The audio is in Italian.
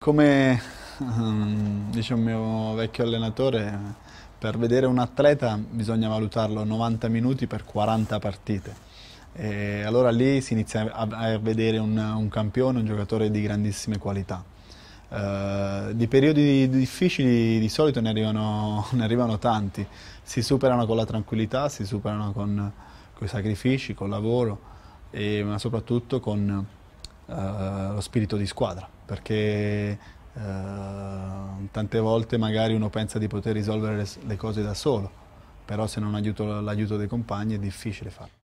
Come ehm, dice un mio vecchio allenatore, per vedere un atleta bisogna valutarlo 90 minuti per 40 partite. E allora lì si inizia a, vedere un, un campione, un giocatore di grandissime qualità. Uh, di periodi difficili di solito ne arrivano, ne arrivano, tanti, si superano con la tranquillità, si superano con, con i sacrifici, col lavoro, e, ma soprattutto con eh, lo spirito di squadra, perché uh, tante volte magari uno pensa di poter risolvere le, le cose da solo, però se non aiuto l'aiuto dei compagni è difficile farlo.